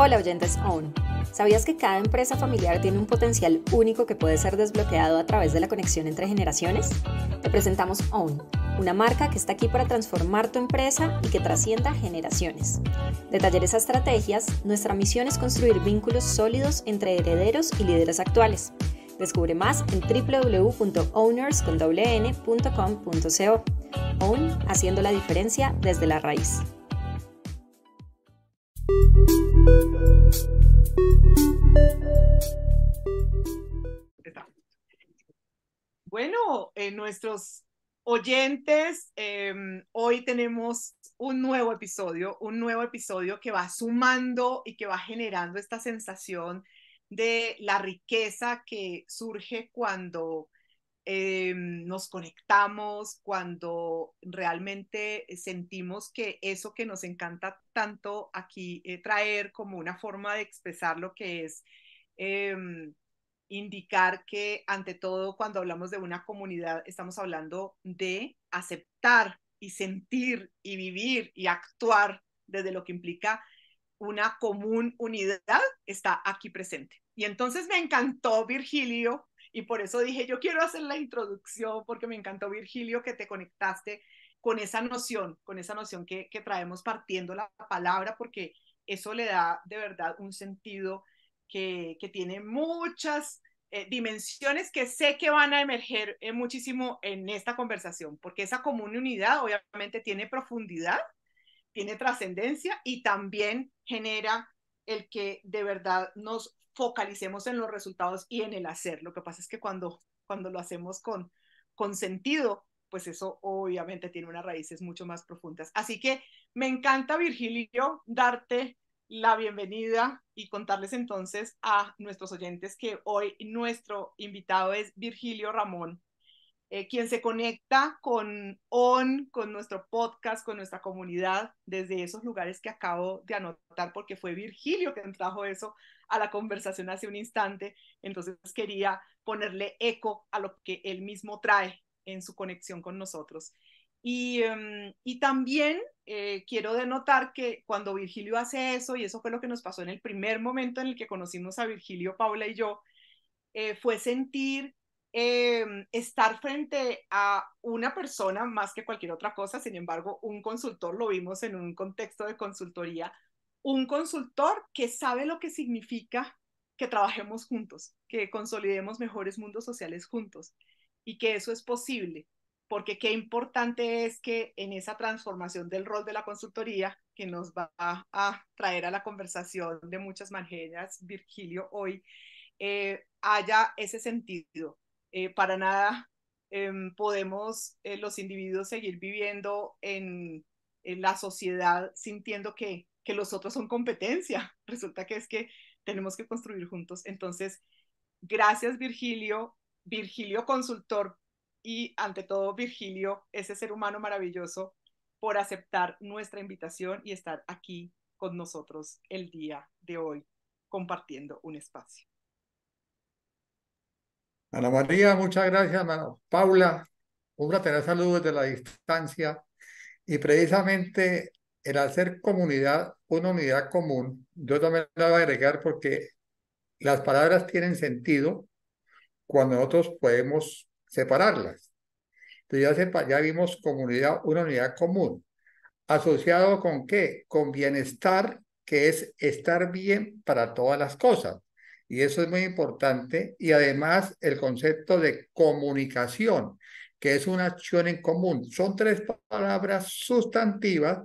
Hola oyentes OWN. ¿Sabías que cada empresa familiar tiene un potencial único que puede ser desbloqueado a través de la conexión entre generaciones? Te presentamos OWN, una marca que está aquí para transformar tu empresa y que trascienda generaciones. Detallar esas estrategias, nuestra misión es construir vínculos sólidos entre herederos y líderes actuales. Descubre más en www.owners.com.co. OWN haciendo la diferencia desde la raíz. Bueno, eh, nuestros oyentes, em, hoy tenemos un nuevo episodio, un nuevo episodio que va sumando y que va generando esta sensación de la riqueza que surge cuando eh, nos conectamos, cuando realmente sentimos que eso que nos encanta tanto aquí eh, traer como una forma de expresar lo que es eh, indicar que ante todo cuando hablamos de una comunidad estamos hablando de aceptar y sentir y vivir y actuar desde lo que implica una común unidad está aquí presente. Y entonces me encantó, Virgilio, y por eso dije, yo quiero hacer la introducción porque me encantó, Virgilio, que te conectaste con esa noción, con esa noción que, traemos partiendo la palabra, porque eso le da de verdad un sentido que, tiene muchas eh, dimensiones que sé que van a emerger eh, muchísimo en esta conversación, porque esa común unidad obviamente tiene profundidad, tiene trascendencia y también genera el que de verdad nos focalicemos en los resultados y en el hacer. Lo que pasa es que cuando, cuando lo hacemos con, con sentido, pues eso obviamente tiene unas raíces mucho más profundas. Así que me encanta, Virgilio, darte la bienvenida y contarles entonces a nuestros oyentes que hoy nuestro invitado es Virgilio Ramón eh, quien se conecta con ON, con nuestro podcast, con nuestra comunidad, desde esos lugares que acabo de anotar, porque fue Virgilio quien trajo eso a la conversación hace un instante. Entonces quería ponerle eco a lo que él mismo trae en su conexión con nosotros. Y, em, también eh, quiero denotar que cuando Virgilio hace eso, y eso fue lo que nos pasó en el primer momento en el que conocimos a Virgilio, Paula y yo, eh, fue sentir Em, estar frente a una persona más que cualquier otra cosa, sin embargo, un consultor, lo vimos en un contexto de consultoría, un consultor que sabe lo que significa que trabajemos juntos, que consolidemos mejores mundos sociales juntos y que eso es posible, porque qué importante es que en esa transformación del rol de la consultoría que nos va a, traer a la conversación de muchas maneras, Virgilio, hoy, eh, haya ese sentido eh, para nada em, podemos eh, los individuos seguir viviendo en, la sociedad sintiendo que, que, los otros son competencia. Resulta que es que tenemos que construir juntos. Entonces, gracias Virgilio, Virgilio consultor y ante todo Virgilio, ese ser humano maravilloso, por aceptar nuestra invitación y estar aquí con nosotros el día de hoy compartiendo un espacio. Ana María, muchas gracias. hermano Paula, un tener saludo desde la distancia. Y precisamente el hacer comunidad, una unidad común, yo también la voy a agregar porque las palabras tienen sentido cuando nosotros podemos separarlas. Entonces ya, ya vimos comunidad, una unidad común. ¿Asociado con qué? Con bienestar, que es estar bien para todas las cosas. Y eso es muy importante. Y además el concepto de comunicación, que es una acción en común. Son tres palabras sustantivas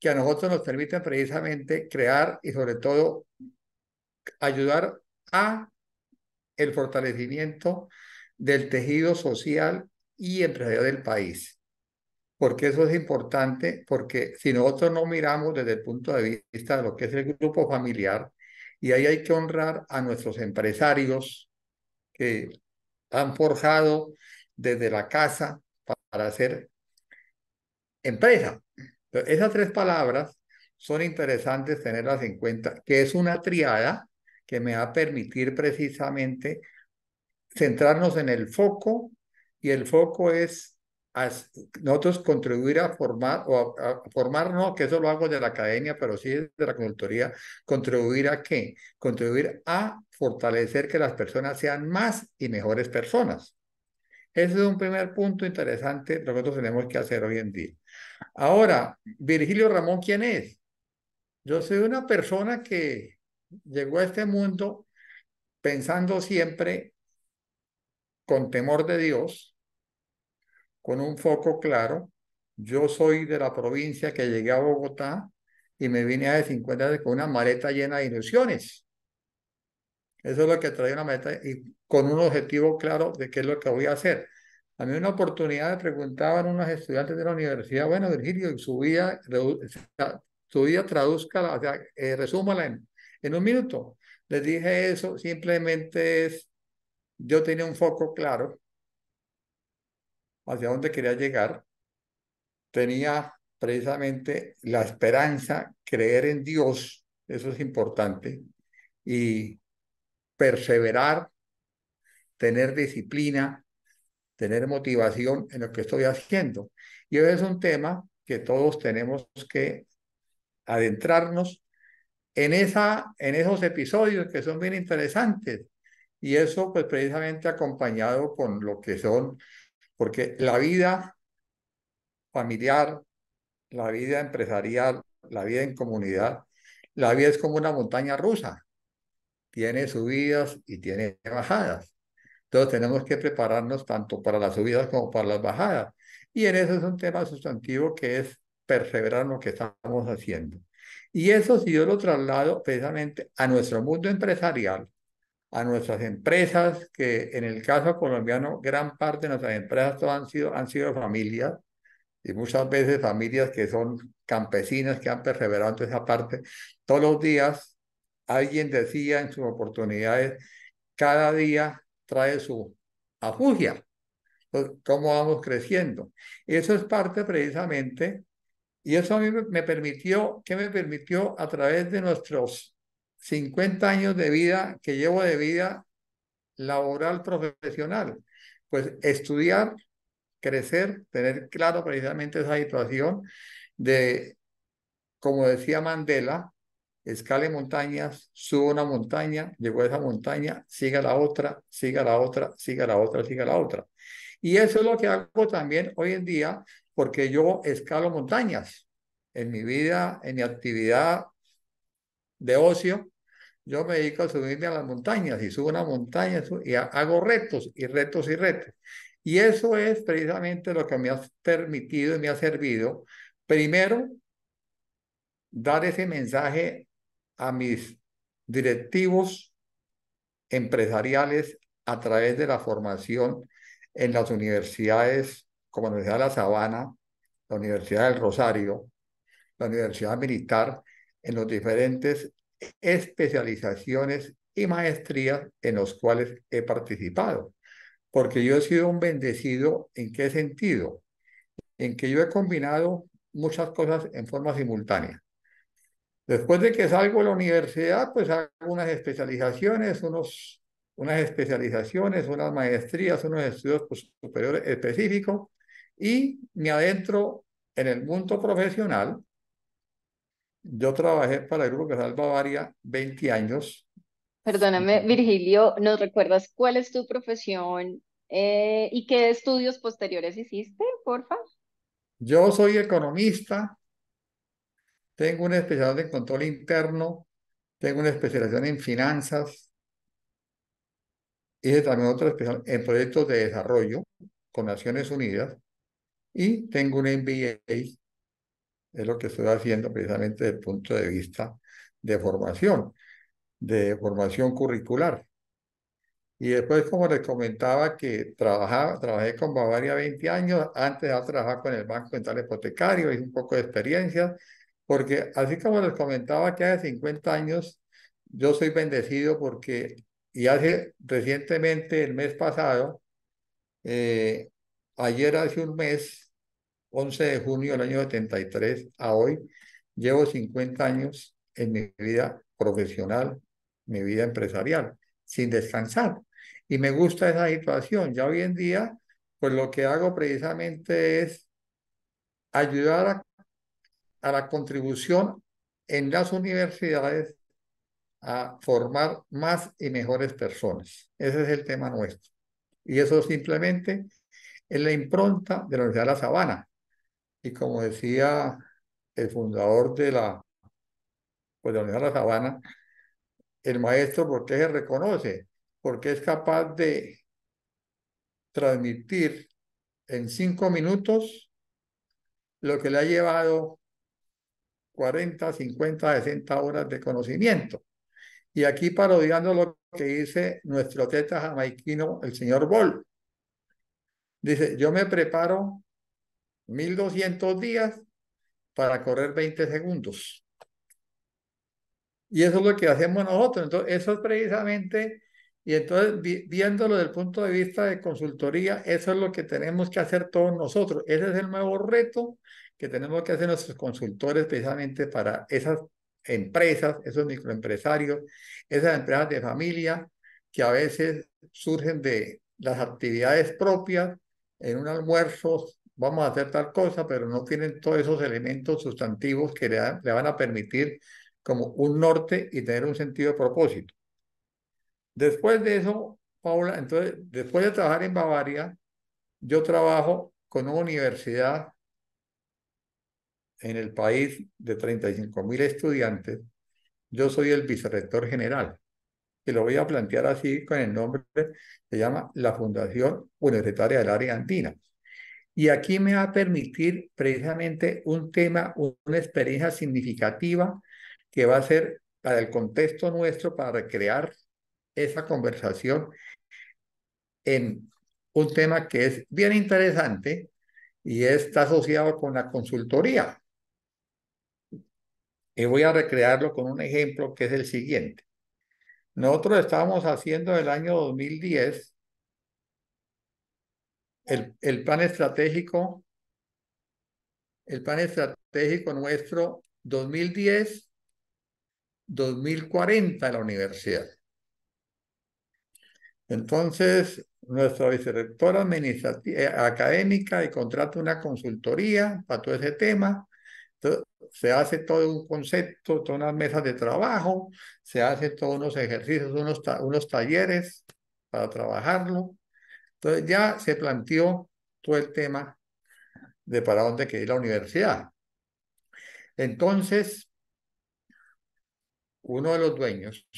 que a nosotros nos permiten precisamente crear y sobre todo ayudar a el fortalecimiento del tejido social y empresarial del país. Porque eso es importante, porque si nosotros no miramos desde el punto de vista de lo que es el grupo familiar, y ahí hay que honrar a nuestros empresarios que han forjado desde la casa para hacer empresa. Esas tres palabras son interesantes tenerlas en cuenta, que es una triada que me va a permitir precisamente centrarnos en el foco y el foco es nosotros contribuir a formar, o formar no, que eso lo hago de la academia, pero sí de la consultoría, contribuir a qué? Contribuir a fortalecer que las personas sean más y mejores personas. Ese es un primer punto interesante lo que nosotros tenemos que hacer hoy en día. Ahora, Virgilio Ramón, ¿quién es? Yo soy una persona que llegó a este mundo pensando siempre con temor de Dios, con un foco claro. Yo soy de la provincia que llegué a Bogotá y me vine hace 50 años con una maleta llena de ilusiones. Eso es lo que trae una maleta y con un objetivo claro de qué es lo que voy a hacer. A mí una oportunidad me preguntaban unos estudiantes de la universidad, bueno, Virgilio, su vida, traduzca, o sea, eh, resúmala en, en un minuto. Les dije eso, simplemente es, yo tenía un foco claro, hacia dónde quería llegar, tenía precisamente la esperanza, creer en Dios, eso es importante, y perseverar, tener disciplina, tener motivación en lo que estoy haciendo. Y eso es un tema que todos tenemos que adentrarnos en, esa, en esos episodios que son bien interesantes. Y eso, pues precisamente acompañado con lo que son porque la vida familiar, la vida empresarial, la vida en comunidad, la vida es como una montaña rusa, tiene subidas y tiene bajadas. Entonces tenemos que prepararnos tanto para las subidas como para las bajadas. Y en eso es un tema sustantivo que es perseverar en lo que estamos haciendo. Y eso si yo lo traslado precisamente a nuestro mundo empresarial, a nuestras empresas, que en el caso colombiano, gran parte de nuestras empresas han sido, han sido familias, y muchas veces familias que son campesinas, que han perseverado en esa parte. Todos los días alguien decía en sus oportunidades, cada día trae su afugia. Pues, ¿Cómo vamos creciendo? Y eso es parte precisamente, y eso a mí me permitió, que me permitió a través de nuestros 50 años de vida que llevo de vida laboral profesional. Pues estudiar, crecer, tener claro precisamente esa situación de, como decía Mandela, escale montañas, subo una montaña, llegó a esa montaña, siga la otra, siga la otra, siga la otra, siga la otra. Y eso es lo que hago también hoy en día, porque yo escalo montañas en mi vida, en mi actividad de ocio, yo me dedico a subirme a las montañas y subo una montaña y hago retos y retos y retos. Y eso es precisamente lo que me ha permitido y me ha servido, primero, dar ese mensaje a mis directivos empresariales a través de la formación en las universidades como la Universidad de La Sabana, la Universidad del Rosario, la Universidad Militar, en los diferentes especializaciones y maestrías en los cuales he participado. Porque yo he sido un bendecido en qué sentido? En que yo he combinado muchas cosas en forma simultánea. Después de que salgo de la universidad, pues hago unas especializaciones, unos, unas especializaciones, unas maestrías, unos estudios pues, superiores específicos y me adentro en el mundo profesional yo trabajé para el Grupo Casal Bavaria 20 años. Perdóname, Virgilio, ¿nos recuerdas cuál es tu profesión eh, y qué estudios posteriores hiciste, por favor? Yo soy economista, tengo una especialidad en control interno, tengo una especialización en finanzas, y también otra especialidad en proyectos de desarrollo con Naciones Unidas y tengo un MBA es lo que estoy haciendo precisamente desde el punto de vista de formación, de formación curricular. Y después, como les comentaba, que trabajaba, trabajé con Bavaria 20 años, antes de trabajar con el Banco Central Hipotecario, hice un poco de experiencia, porque así como les comentaba que hace 50 años, yo soy bendecido porque, y hace recientemente, el mes pasado, eh, ayer hace un mes, 11 de junio del año 73 a hoy, llevo 50 años en mi vida profesional, mi vida empresarial, sin descansar. Y me gusta esa situación. Ya hoy en día, pues lo que hago precisamente es ayudar a, a la contribución en las universidades a formar más y mejores personas. Ese es el tema nuestro. Y eso simplemente es la impronta de la Universidad de La Sabana. Y como decía el fundador de la, pues, la Universidad de La Sabana, el maestro, ¿por se reconoce? Porque es capaz de transmitir en cinco minutos lo que le ha llevado 40, 50, 60 horas de conocimiento. Y aquí parodiando lo que dice nuestro teta jamaiquino, el señor Bol. Dice, yo me preparo 1200 días para correr 20 segundos. Y eso es lo que hacemos nosotros. Entonces, eso es precisamente, y entonces viéndolo desde el punto de vista de consultoría, eso es lo que tenemos que hacer todos nosotros. Ese es el nuevo reto que tenemos que hacer nuestros consultores precisamente para esas empresas, esos microempresarios, esas empresas de familia que a veces surgen de las actividades propias en un almuerzo vamos a hacer tal cosa, pero no tienen todos esos elementos sustantivos que le, le van a permitir como un norte y tener un sentido de propósito. Después de eso, Paula, entonces, después de trabajar en Bavaria, yo trabajo con una universidad en el país de 35 mil estudiantes. Yo soy el vicerrector general y lo voy a plantear así con el nombre, se llama la Fundación Universitaria del Área Andina. Y aquí me va a permitir precisamente un tema, una experiencia significativa que va a ser para el contexto nuestro, para recrear esa conversación en un tema que es bien interesante y está asociado con la consultoría. Y voy a recrearlo con un ejemplo que es el siguiente. Nosotros estábamos haciendo el año 2010 el, plan estratégico, el plan estratégico nuestro 2010-2040 de la universidad. Entonces, nuestra vicerectora administrativa, eh, académica y contrata una consultoría para todo ese tema. se hace todo un concepto, todas unas mesas de trabajo, se hace todos unos ejercicios, unos, unos talleres para trabajarlo. Entonces ya se planteó todo el tema de para dónde quería la universidad. Entonces, uno de los dueños,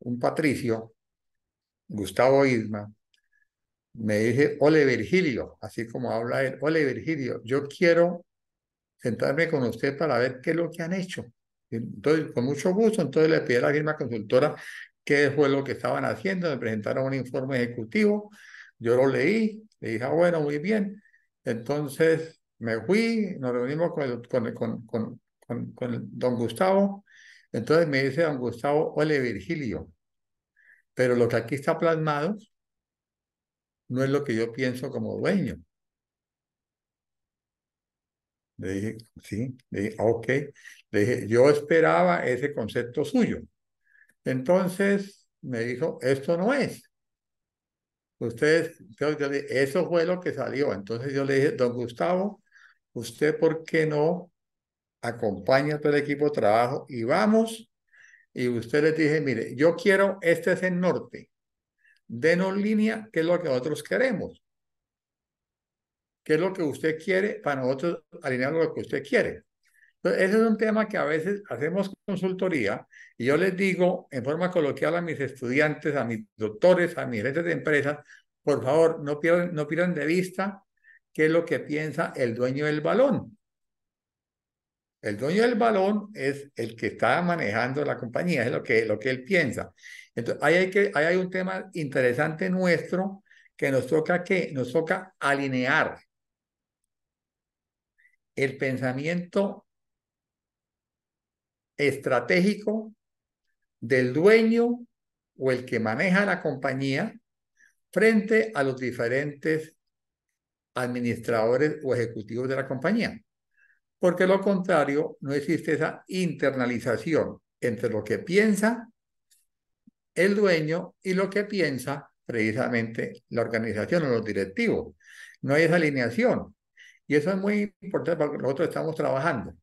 un patricio, Gustavo Isma, me dice, ole Virgilio, así como habla él, ole Virgilio, yo quiero sentarme con usted para ver qué es lo que han hecho. Entonces, con mucho gusto, entonces le pide a la firma consultora qué fue lo que estaban haciendo, me presentaron un informe ejecutivo, yo lo leí, le dije, ah, bueno, muy bien. Entonces me fui, nos reunimos con, con, con, con, con, don Gustavo, entonces me dice don Gustavo, ole Virgilio, pero lo que aquí está plasmado no es lo que yo pienso como dueño. Le dije, sí, le dije, ah, ok. Le dije, yo esperaba ese concepto suyo. Entonces me dijo, esto no es. Ustedes, eso fue lo que salió. Entonces yo le dije, don Gustavo, usted por qué no acompaña a todo el equipo de trabajo y vamos. Y usted le dije, mire, yo quiero, este es el norte. Denos línea, que es lo que nosotros queremos. ¿Qué es lo que usted quiere para nosotros alinear lo que usted quiere? Entonces, ese es un tema que a veces hacemos consultoría y yo les digo en forma coloquial a mis estudiantes, a mis doctores, a mis redes de empresas, por favor, no pierdan, no pierdan de vista qué es lo que piensa el dueño del balón. El dueño del balón es el que está manejando la compañía, es lo que, lo que él piensa. Entonces, ahí hay, que, hay un tema interesante nuestro que nos toca, que nos toca alinear el pensamiento estratégico del dueño o el que maneja la compañía frente a los diferentes administradores o ejecutivos de la compañía. Porque lo contrario, no existe esa internalización entre lo que piensa el dueño y lo que piensa precisamente la organización o los directivos. No hay esa alineación. Y eso es muy importante porque nosotros estamos trabajando.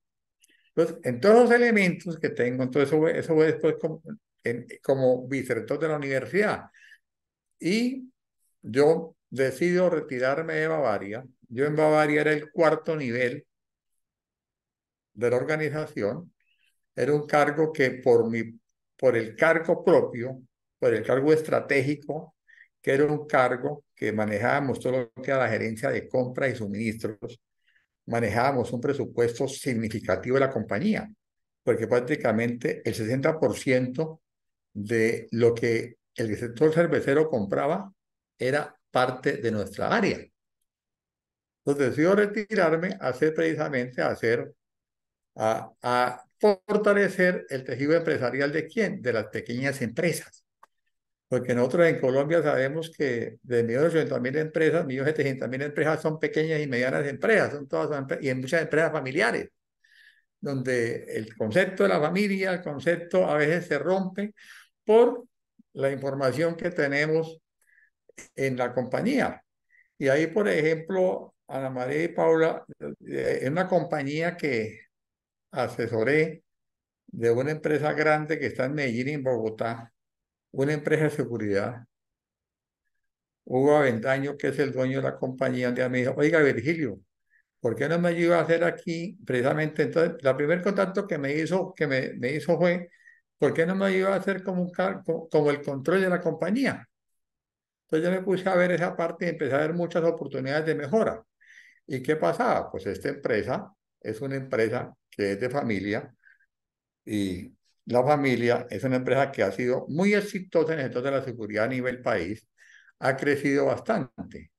Entonces, en todos los elementos que tengo, entonces eso, eso voy después como, en, de la universidad. Y yo decido retirarme de Bavaria. Yo en Bavaria era el cuarto nivel de la organización. Era un cargo que por, mi, por el cargo propio, por el cargo estratégico, que era un cargo que manejábamos todo lo que era la gerencia de compra y suministros, manejábamos un presupuesto significativo de la compañía, porque prácticamente el 60% de lo que el sector cervecero compraba era parte de nuestra área. Entonces yo retirarme a hacer precisamente a hacer, a fortalecer el tejido empresarial de quién? De las pequeñas empresas. Porque nosotros en Colombia sabemos que de 1.800.000 empresas, 1.700.000 empresas son pequeñas y medianas empresas, son todas y en muchas empresas familiares, donde el concepto de la familia, el concepto a veces se rompe por la información que tenemos en la compañía. Y ahí, por ejemplo, Ana María y Paula, eh, es una compañía que asesoré de una empresa grande que está en Medellín, en Bogotá, una empresa de seguridad. Hugo Aventaño, que es el dueño de la compañía, un me dijo, oiga Virgilio, ¿por qué no me ayuda a hacer aquí precisamente? Entonces, el primer contacto que me hizo, que me, me hizo fue, ¿por qué no me ayuda a hacer como, un, como el control de la compañía? Entonces yo me puse a ver esa parte y empecé a ver muchas oportunidades de mejora. ¿Y qué pasaba? Pues esta empresa es una empresa que es de familia y la familia es una empresa que ha sido muy exitosa en el sector de la seguridad a nivel país, ha crecido bastante.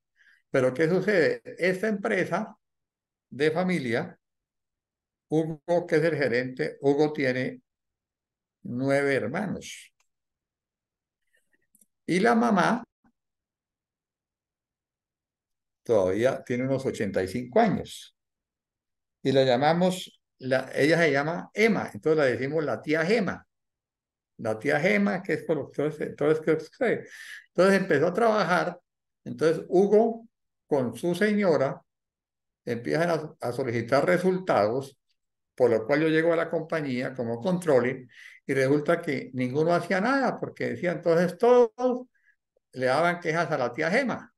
Pero ¿qué sucede? Esta empresa de familia, Hugo, que es el gerente, Hugo tiene nueve hermanos. Y la mamá todavía tiene unos 85 años. Y la llamamos ella se llama Emma, entonces la decimos la tía Gema. La tía Gema, que es entonces, ¿qué Entonces empezó a trabajar, entonces Hugo con su señora empiezan a, solicitar resultados, por lo cual yo llego a la compañía como controlling y resulta que ninguno hacía nada porque decía entonces todos le daban quejas a la tía Gema.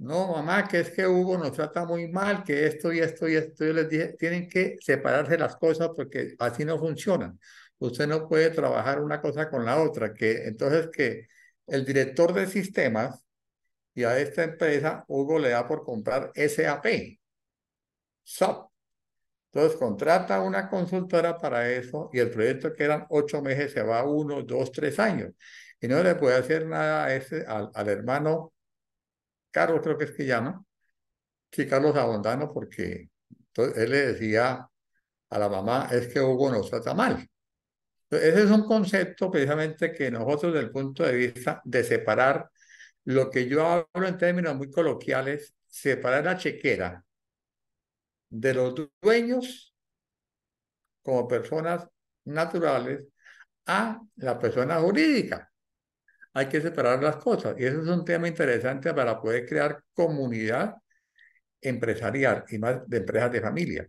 No, mamá, que es que Hugo nos trata muy mal, que esto y esto y esto. Yo les dije, tienen que separarse las cosas porque así no funcionan. Usted no puede trabajar una cosa con la otra. Que entonces que el director de sistemas y a esta empresa, Hugo le da por comprar SAP, SAP. Entonces contrata una consultora para eso y el proyecto que eran ocho meses se va a uno, dos, tres años. Y no le puede hacer nada ese, al, al hermano Carlos creo que es que llama, que Carlos Abondano, porque él le decía a la mamá, es que Hugo nos trata mal. ese es un concepto precisamente que nosotros desde el punto de vista de separar lo que yo hablo en términos muy coloquiales, separar la chequera de los dueños como personas naturales a la persona jurídica hay que separar las cosas. Y eso es un tema interesante para poder crear comunidad empresarial y más de empresas de familia.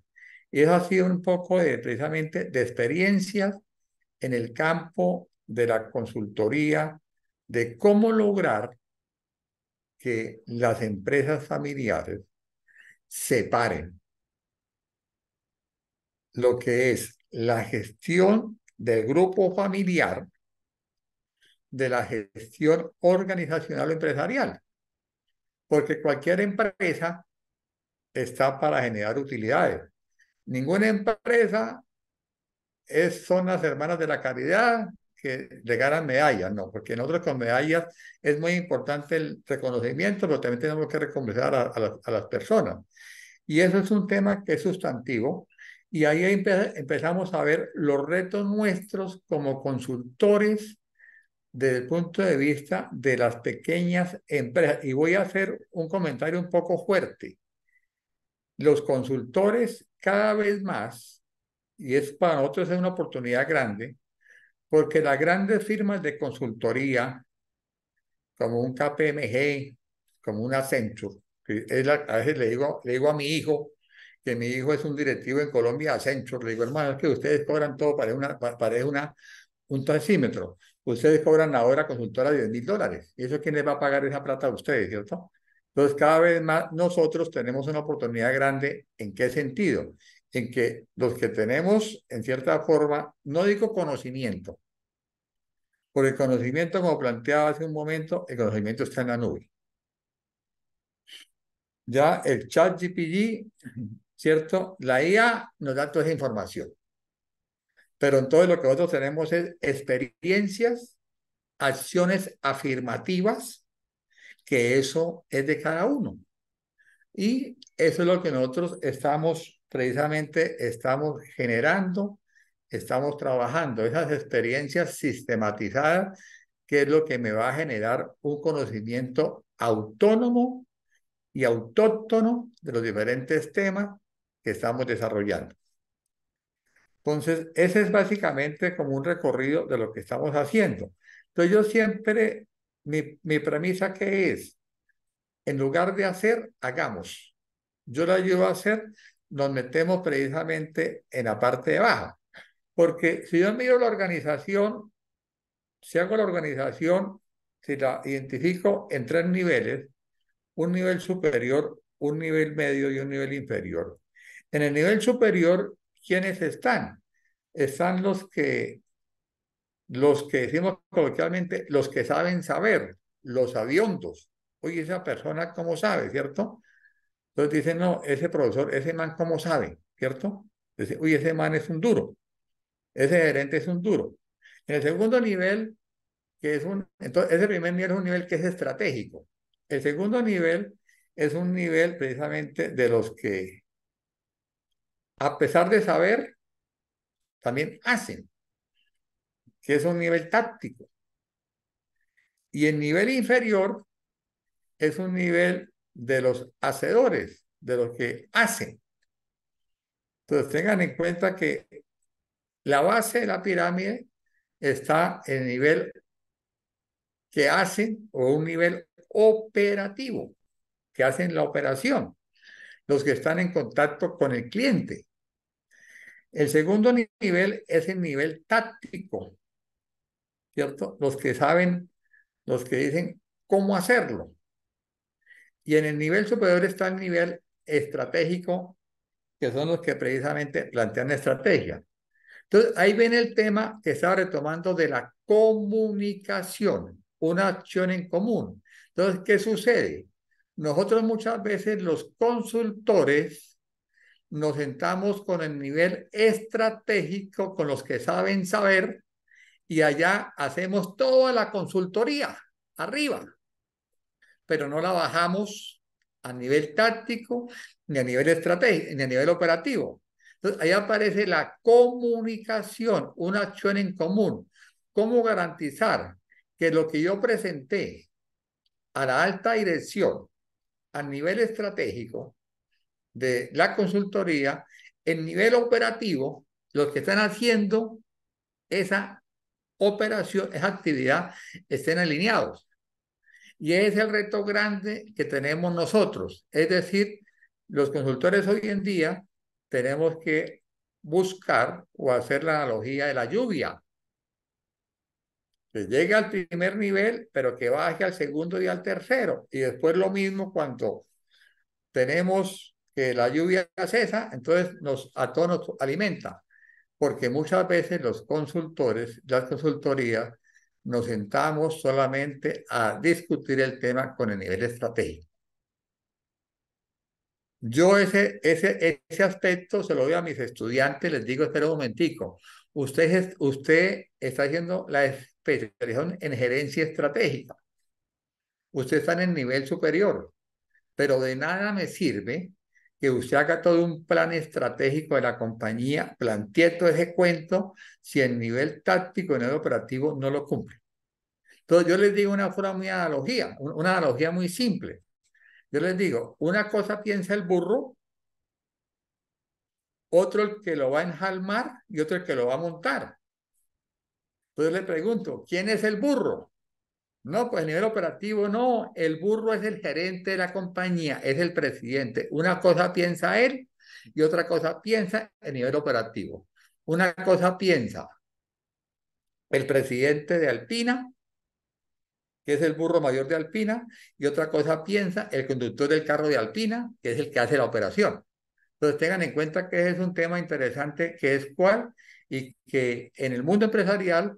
Y eso ha sido un poco precisamente de experiencias en el campo de la consultoría, de cómo lograr que las empresas familiares separen lo que es la gestión del grupo familiar de la gestión organizacional empresarial. Porque cualquier empresa está para generar utilidades. Ninguna empresa es, son las hermanas de la caridad que ganan medallas, no, porque nosotros con medallas es muy importante el reconocimiento, pero también tenemos que recompensar a, las, personas. Y eso es un tema que es sustantivo, y ahí empezamos a ver los retos nuestros como consultores desde el punto de vista de las pequeñas empresas. Y voy a hacer un comentario un poco fuerte. Los consultores cada vez más, y es para nosotros es una oportunidad grande, porque las grandes firmas de consultoría, como un KPMG, como un Accenture, a veces le digo, le digo a mi hijo, que mi hijo es un directivo en Colombia, Accenture, le digo, hermano, es que ustedes cobran todo para una, para una, un taxímetro ustedes cobran ahora, consultora 10 mil dólares. ¿Y eso quién les va a pagar esa plata a ustedes, cierto? Entonces, cada vez más nosotros tenemos una oportunidad grande. ¿En qué sentido? En que los que tenemos, en cierta forma, no digo conocimiento, porque el conocimiento, como planteaba hace un momento, el conocimiento está en la nube. Ya el chat GPG, ¿cierto? La IA nos da toda esa información. Pero entonces lo que nosotros tenemos es experiencias, acciones afirmativas, que eso es de cada uno. Y eso es lo que nosotros estamos, precisamente, estamos generando, estamos trabajando, esas experiencias sistematizadas, que es lo que me va a generar un conocimiento autónomo y autóctono de los diferentes temas que estamos desarrollando. Entonces, ese es básicamente como un recorrido de lo que estamos haciendo. Entonces, yo siempre, mi, premisa que es, en lugar de hacer, hagamos. Yo la llevo a hacer, nos metemos precisamente en la parte de baja. Porque si yo miro la organización, si hago la organización, si la identifico en tres niveles, un nivel superior, un nivel medio y un nivel inferior. En el nivel superior ¿quiénes están? Están los que, los que decimos coloquialmente, los que saben saber, los aviondos. Oye, esa persona, ¿cómo sabe, cierto? Entonces dicen, no, ese profesor, ese man, ¿cómo sabe, cierto? Dice, uy, ese man es un duro, ese gerente es un duro. En el segundo nivel, que es un, entonces, ese primer nivel es un nivel que es estratégico. El segundo nivel es un nivel precisamente de los que a pesar de saber, también hacen, que es un nivel táctico. Y el nivel inferior es un nivel de los hacedores, de los que hacen. Entonces tengan en cuenta que la base de la pirámide está en el nivel que hacen o un nivel operativo, que hacen la operación, los que están en contacto con el cliente. El segundo nivel es el nivel táctico, ¿cierto? Los que saben, los que dicen cómo hacerlo. Y en el nivel superior está el nivel estratégico, que son los que precisamente plantean estrategia. Entonces, ahí ven el tema que estaba retomando de la comunicación, una acción en común. Entonces, ¿qué sucede? Nosotros muchas veces los consultores nos sentamos con el nivel estratégico, con los que saben saber, y allá hacemos toda la consultoría arriba, pero no la bajamos a nivel táctico, ni a nivel estratégico, ni a nivel operativo. Entonces, ahí aparece la comunicación, una acción en común. ¿Cómo garantizar que lo que yo presenté a la alta dirección a nivel estratégico de la consultoría, en nivel operativo, los que están haciendo esa operación, esa actividad, estén alineados. Y ese es el reto grande que tenemos nosotros. Es decir, los consultores hoy en día tenemos que buscar o hacer la analogía de la lluvia. Que llegue al primer nivel, pero que baje al segundo y al tercero. Y después lo mismo cuando tenemos que la lluvia cesa, entonces nos, a todos nos alimenta, porque muchas veces los consultores, las consultorías, nos sentamos solamente a discutir el tema con el nivel estratégico. Yo ese, ese, ese aspecto se lo doy a mis estudiantes, les digo, espera un momentico, usted, usted está haciendo la especialización en gerencia estratégica, usted está en el nivel superior, pero de nada me sirve que usted haga todo un plan estratégico de la compañía, plantee todo ese cuento, si el nivel táctico en el operativo no lo cumple. Entonces yo les digo una forma muy analogía, una analogía muy simple. Yo les digo, una cosa piensa el burro, otro el que lo va a enjalmar y otro el que lo va a montar. Entonces le pregunto, ¿quién es el burro? No, pues a nivel operativo no, el burro es el gerente de la compañía, es el presidente. Una cosa piensa él y otra cosa piensa el nivel operativo. Una cosa piensa el presidente de Alpina, que es el burro mayor de Alpina, y otra cosa piensa el conductor del carro de Alpina, que es el que hace la operación. Entonces tengan en cuenta que es un tema interesante que es cuál y que en el mundo empresarial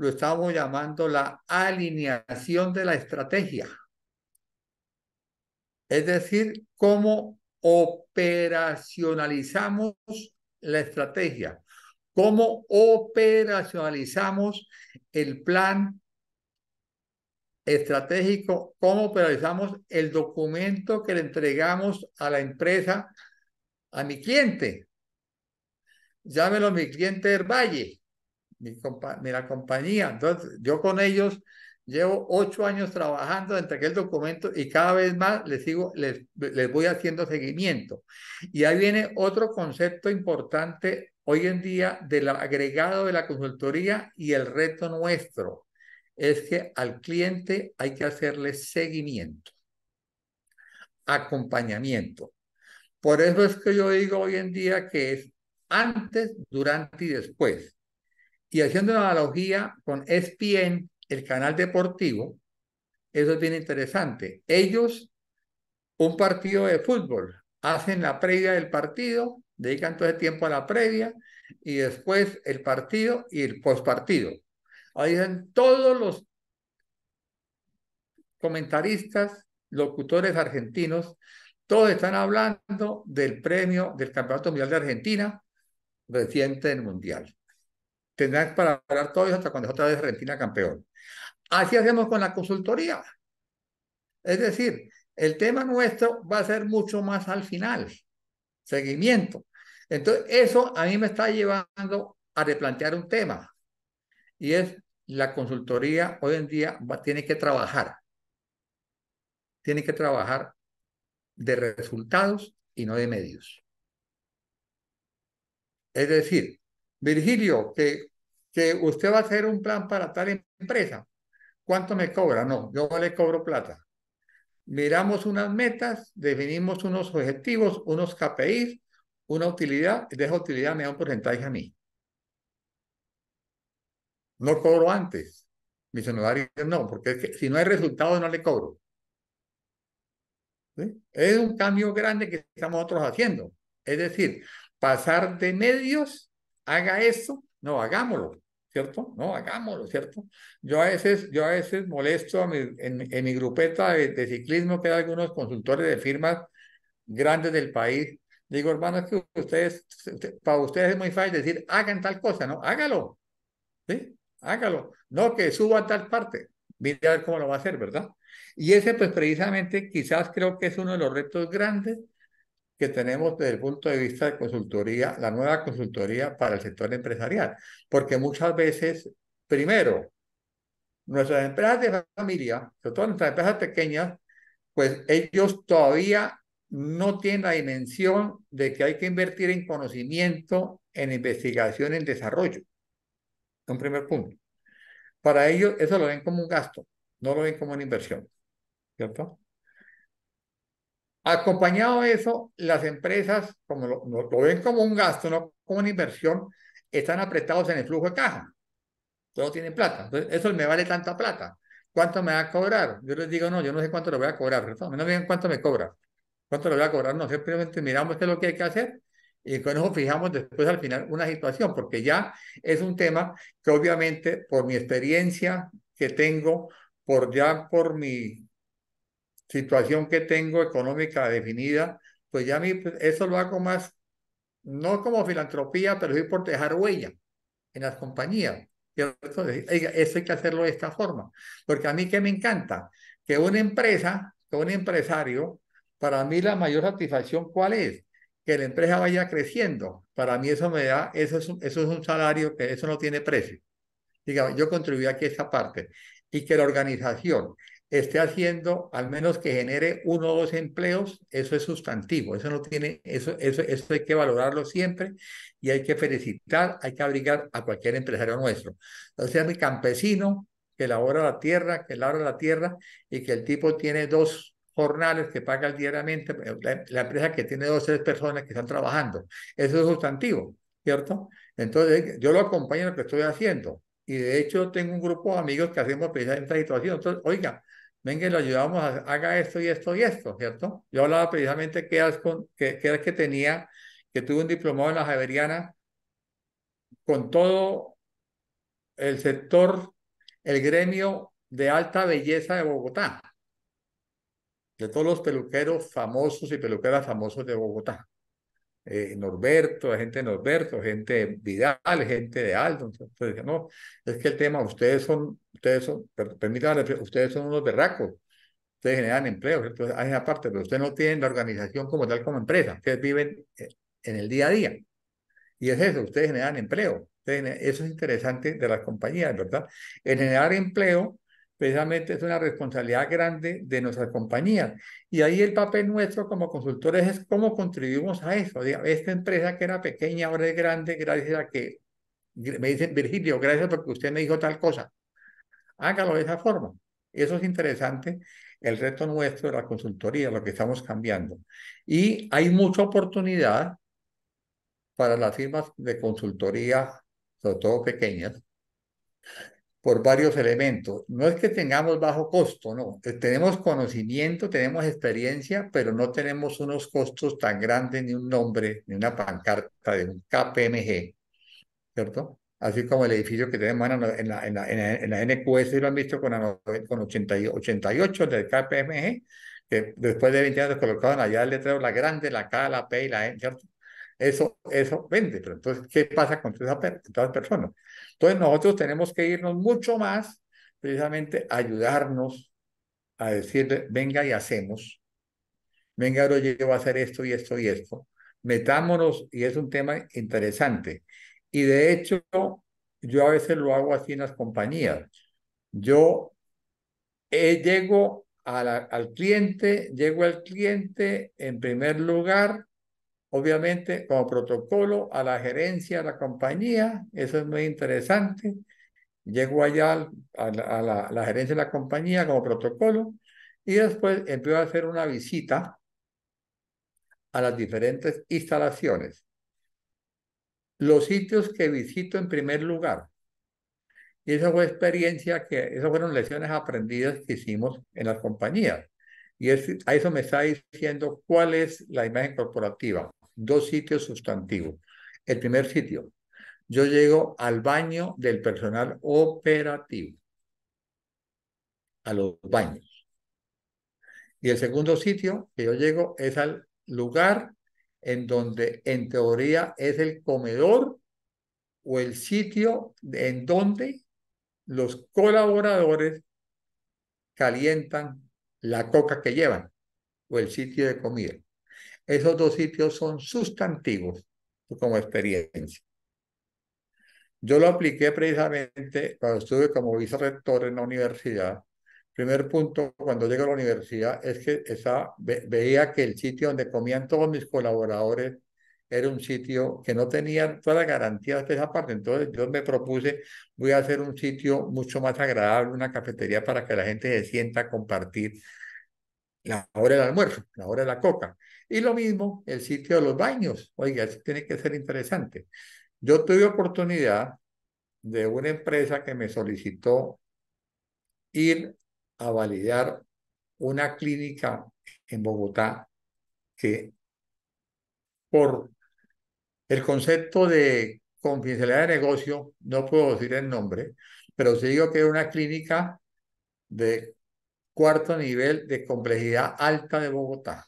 lo estamos llamando la alineación de la estrategia. Es decir, cómo operacionalizamos la estrategia, cómo operacionalizamos el plan estratégico, cómo operacionalizamos el documento que le entregamos a la empresa, a mi cliente. Llámelo mi cliente del Valle mi, compa la compañía. Entonces, yo con ellos llevo ocho años trabajando entre aquel documento y cada vez más les, sigo, les, les voy haciendo seguimiento. Y ahí viene otro concepto importante hoy en día del agregado de la consultoría y el reto nuestro es que al cliente hay que hacerle seguimiento, acompañamiento. Por eso es que yo digo hoy en día que es antes, durante y después. Y haciendo una analogía con ESPN, el canal deportivo, eso es bien interesante. Ellos, un partido de fútbol, hacen la previa del partido, dedican todo el tiempo a la previa y después el partido y el postpartido. Ahí están todos los comentaristas, locutores argentinos, todos están hablando del premio del Campeonato Mundial de Argentina, reciente el Mundial tendrán para hablar todos hasta cuando es otra vez Argentina campeón. Así hacemos con la consultoría. Es decir, el tema nuestro va a ser mucho más al final, seguimiento. Entonces, eso a mí me está llevando a replantear un tema. Y es la consultoría hoy en día tiene que trabajar. Tiene que trabajar de resultados y no de medios. Es decir, Virgilio, que que usted va a hacer un plan para tal empresa. ¿Cuánto me cobra? No, yo no le cobro plata. Miramos unas metas, definimos unos objetivos, unos KPIs, una utilidad, de esa utilidad me da un porcentaje a mí. No cobro antes. Mis honorarios no, porque si no hay resultado no le cobro. Es un cambio grande que estamos nosotros haciendo. Es decir, pasar de medios, haga eso, no, hagámoslo, ¿cierto? No, hagámoslo, ¿cierto? Yo a veces, yo a veces molesto en, mi grupeta de, ciclismo, que hay algunos consultores de firmas grandes del país. Digo, hermano, que ustedes, para ustedes es muy fácil decir, hagan tal cosa, ¿no? Hágalo, ¿sí? Hágalo. No, que suba a tal parte. Mira cómo lo va a hacer, ¿verdad? Y ese, pues precisamente, quizás creo que es uno de los retos grandes que tenemos desde el punto de vista de consultoría, la nueva consultoría para el sector empresarial. Porque muchas veces, primero, nuestras empresas de familia, sobre todo nuestras empresas pequeñas, pues ellos todavía no tienen la dimensión de que hay que invertir en conocimiento, en investigación, en desarrollo. Es Un primer punto. Para ellos eso lo ven como un gasto, no lo ven como una inversión. ¿Cierto? Acompañado de eso, las empresas, como lo, lo, ven como un gasto, no como una inversión, están apretados en el flujo de caja. Todos tienen plata. Entonces, eso me vale tanta plata. ¿Cuánto me va a cobrar? Yo les digo, no, yo no sé cuánto lo voy a cobrar. No me digan cuánto me cobra. ¿Cuánto lo voy a cobrar? No, simplemente miramos qué es lo que hay que hacer y con eso fijamos después al final una situación, porque ya es un tema que obviamente por mi experiencia que tengo, por ya por mi situación que tengo económica definida, pues ya a mí pues, eso lo hago más, no como filantropía, pero sí por dejar huella en las compañías. eso hay que hacerlo de esta forma. Porque a mí que me encanta, que una empresa, que un empresario, para mí la mayor satisfacción, ¿cuál es? Que la empresa vaya creciendo. Para mí eso me da, eso es, un, eso es un salario que eso no tiene precio. Diga, yo contribuí aquí a esa parte. Y que la organización esté haciendo, al menos que genere uno o dos empleos, eso es sustantivo, eso no tiene, eso, eso, eso hay que valorarlo siempre y hay que felicitar, hay que abrigar a cualquier empresario nuestro. Entonces, mi campesino que labora la tierra, que labra la tierra y que el tipo tiene dos jornales que paga diariamente, la, empresa que tiene dos o tres personas que están trabajando, eso es sustantivo, ¿cierto? Entonces, yo lo acompaño en lo que estoy haciendo. Y de hecho tengo un grupo de amigos que hacemos precisamente esta situación. Entonces, oiga, venga lo ayudamos, a, haga esto y esto y esto, ¿cierto? Yo hablaba precisamente que era, que, que, que tenía, que tuve un diplomado en la Javeriana con todo el sector, el gremio de alta belleza de Bogotá, de todos los peluqueros famosos y peluqueras famosos de Bogotá. Eh, Norberto, gente de Norberto, gente de Vidal, gente de Aldo. Entonces, no, es que el tema, ustedes son ustedes son, permítanme, ustedes son unos berracos, ustedes generan empleo, entonces hay esa parte, pero ustedes no tienen la organización como tal como empresa, ustedes viven eh, en el día a día. Y es eso, ustedes generan empleo. eso es interesante de las compañías, ¿verdad? El generar empleo precisamente es una responsabilidad grande de nuestras compañías. Y ahí el papel nuestro como consultores es cómo contribuimos a eso. Esta empresa que era pequeña ahora es grande gracias a que me dicen, Virgilio, gracias porque usted me dijo tal cosa hágalo de esa forma. Eso es interesante, el reto nuestro de la consultoría, lo que estamos cambiando. Y hay mucha oportunidad para las firmas de consultoría, sobre todo pequeñas, por varios elementos. No es que tengamos bajo costo, no. Eh, tenemos conocimiento, tenemos experiencia, pero no tenemos unos costos tan grandes, ni un nombre, ni una pancarta de un KPMG, ¿cierto? así como el edificio que tenemos en la, en la, en la, en NQS, lo han visto con, con 80, 88 del KPMG, que después de 20 años colocaban allá el letrero, la grande, la K, la P y la N, ¿cierto? Eso, eso vende, pero entonces, ¿qué pasa con todas esas personas? Entonces, nosotros tenemos que irnos mucho más, precisamente, a ayudarnos a decirle, venga y hacemos, venga, yo voy a hacer esto y esto y esto, metámonos, y es un tema interesante, y de hecho, yo a veces lo hago así en las compañías. Yo eh, llego al cliente, llego al cliente en primer lugar, obviamente como protocolo a la gerencia, de la compañía, eso es muy interesante. Llego allá a la, la gerencia de la compañía como protocolo y después empiezo a hacer una visita a las diferentes instalaciones los sitios que visito en primer lugar. Y esa fue experiencia que, esas fueron lecciones aprendidas que hicimos en las compañías. Y es, a eso me está diciendo cuál es la imagen corporativa. Dos sitios sustantivos. El primer sitio, yo llego al baño del personal operativo. A los baños. Y el segundo sitio que yo llego es al lugar en donde en teoría es el comedor o el sitio en donde los colaboradores calientan la coca que llevan o el sitio de comida. Esos dos sitios son sustantivos como experiencia. Yo lo apliqué precisamente cuando estuve como vicerrector en la universidad Primer punto, cuando llego a la universidad, es que esa, veía que el sitio donde comían todos mis colaboradores era un sitio que no tenía todas las garantías de esa parte. Entonces yo me propuse, voy a hacer un sitio mucho más agradable, una cafetería para que la gente se sienta a compartir la hora del almuerzo, la hora de la coca. Y lo mismo, el sitio de los baños. Oiga, eso tiene que ser interesante. Yo tuve oportunidad de una empresa que me solicitó ir a validar una clínica en Bogotá que por el concepto de confidencialidad de negocio, no puedo decir el nombre, pero sí digo que era una clínica de cuarto nivel de complejidad alta de Bogotá.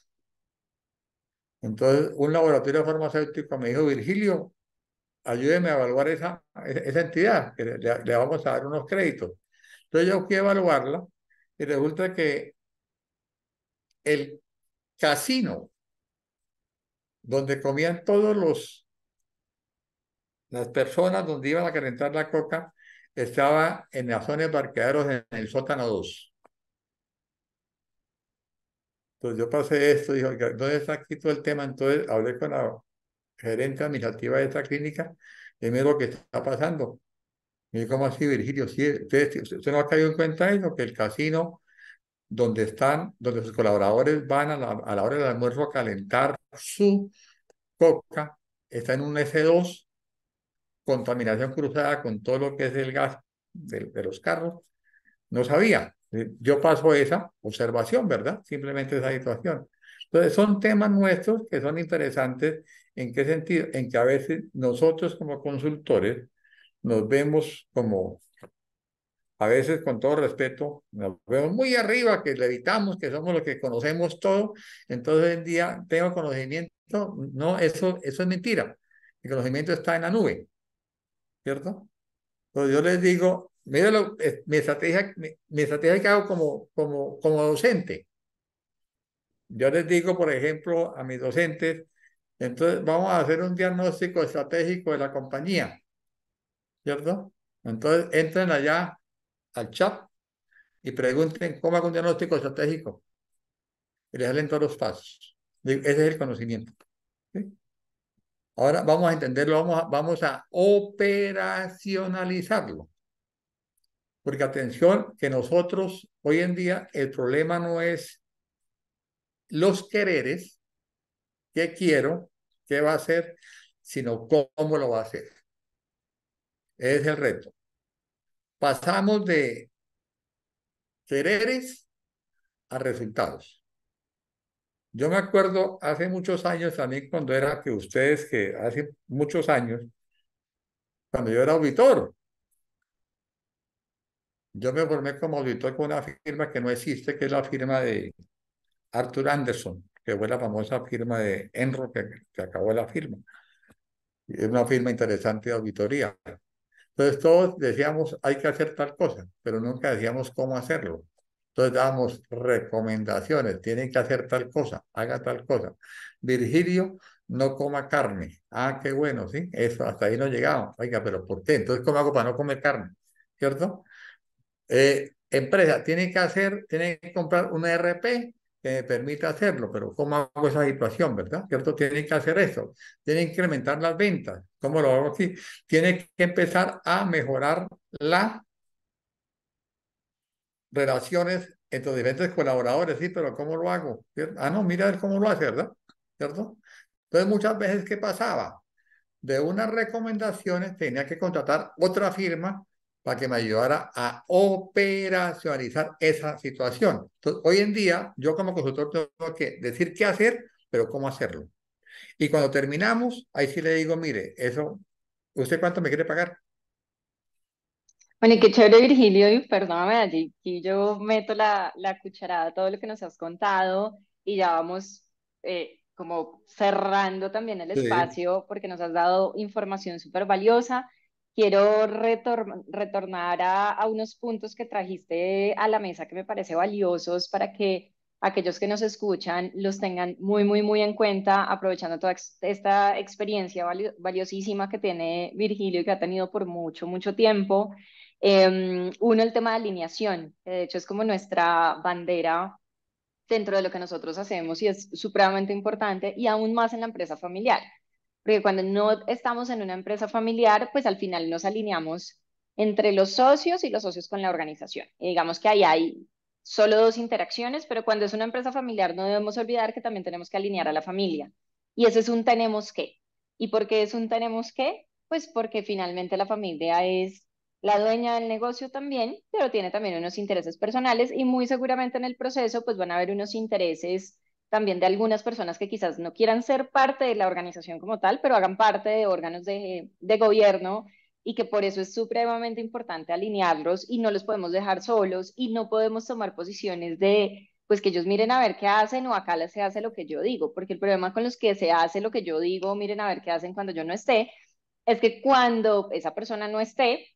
Entonces, un laboratorio farmacéutico me dijo, Virgilio, ayúdeme a evaluar esa, esa entidad, que le, vamos a dar unos créditos. Entonces yo quiero evaluarla y resulta que el casino donde comían todos los las personas donde iban a calentar la coca estaba en la zona de en el sótano 2. Entonces yo pasé esto y dije, ¿dónde está aquí todo el tema? Entonces hablé con la gerente administrativa de esta clínica y me dijo, ¿qué está pasando? Y como así, Virgilio, si usted, no ha caído en cuenta eso, que el casino donde están, donde sus colaboradores van a la, hora del almuerzo a calentar su coca, está en un S2, contaminación cruzada con todo lo que es el gas de, de los carros. No sabía. Eh, yo paso esa observación, ¿verdad? Simplemente esa situación. Entonces, son temas nuestros que son interesantes. ¿En qué sentido? En que a veces nosotros como consultores nos vemos como, a veces con todo respeto, nos vemos muy arriba, que levitamos, que somos los que conocemos todo, entonces en día tengo conocimiento, no, eso, eso es mentira, el conocimiento está en la nube, ¿cierto? Entonces yo les digo, mira mi, estrategia, mi, estrategia que hago como, como, como docente, yo les digo, por ejemplo, a mis docentes, entonces vamos a hacer un diagnóstico estratégico de la compañía. ¿cierto? Entonces entren allá al chat y pregunten cómo hago un diagnóstico estratégico. Y les salen todos los pasos. Ese es el conocimiento. Ahora vamos a entenderlo, vamos vamos a operacionalizarlo. Porque atención, que nosotros hoy en día el problema no es los quereres, qué quiero, qué va a hacer, sino cómo lo va a hacer. Es el reto. Pasamos de quereres a resultados. Yo me acuerdo hace muchos años también cuando era que ustedes, que hace muchos años, cuando yo era auditor, yo me formé como auditor con una firma que no existe, que es la firma de Arthur Anderson, que fue la famosa firma de Enro, que, que acabó la firma. Es una firma interesante de auditoría. Entonces todos decíamos, hay que hacer tal cosa, pero nunca decíamos cómo hacerlo. Entonces dábamos recomendaciones, tienen que hacer tal cosa, haga tal cosa. Virgilio, no coma carne. Ah, qué bueno, ¿sí? Eso, hasta ahí no llegamos. Oiga, pero ¿por qué? Entonces, ¿cómo hago para no comer carne? ¿Cierto? Eh, empresa, tiene que hacer, tiene que comprar una ERP que me permita hacerlo, pero ¿cómo hago esa situación, verdad? ¿Cierto? tiene que hacer eso, tiene que incrementar las ventas. ¿Cómo lo hago aquí? tiene que empezar a mejorar las relaciones entre diferentes colaboradores, sí, pero ¿cómo lo hago? Ah, no, mira cómo lo hace, ¿verdad? ¿Cierto? Entonces, muchas veces, ¿qué pasaba? De unas recomendaciones tenía que contratar otra firma para que me ayudara a operacionalizar esa situación. Entonces, hoy en día, yo como consultor tengo que decir qué hacer, pero cómo hacerlo. Y cuando terminamos, ahí sí le digo, mire, eso, ¿usted cuánto me quiere pagar? Bueno, y qué chévere, Virgilio, y perdóname allí, yo meto la, la cucharada, todo lo que nos has contado, y ya vamos eh, como cerrando también el espacio, porque nos has dado información súper valiosa quiero retornar a, unos puntos que trajiste a la mesa que me parece valiosos para que aquellos que nos escuchan los tengan muy, muy, muy en cuenta, aprovechando toda esta experiencia valiosísima que tiene Virgilio y que ha tenido por mucho, mucho tiempo. Em, uno, el tema de alineación, que de hecho es como nuestra bandera dentro de lo que nosotros hacemos y es supremamente importante y aún más en la empresa familiar. Porque cuando no estamos en una empresa familiar, pues al final nos alineamos entre los socios y los socios con la organización. digamos que ahí hay solo dos interacciones, pero cuando es una empresa familiar no debemos olvidar que también tenemos que alinear a la familia. Y ese es un tenemos que. ¿Y por qué es un tenemos que? Pues porque finalmente la familia es la dueña del negocio también, pero tiene también unos intereses personales y muy seguramente en el proceso pues van a haber unos intereses también de algunas personas que quizás no quieran ser parte de la organización como tal, pero hagan parte de órganos de, gobierno y que por eso es supremamente importante alinearlos y no los podemos dejar solos y no podemos tomar posiciones de pues que ellos miren a ver qué hacen o acá se hace lo que yo digo, porque el problema con los que se hace lo que yo digo, miren a ver qué hacen cuando yo no esté, es que cuando esa persona no esté,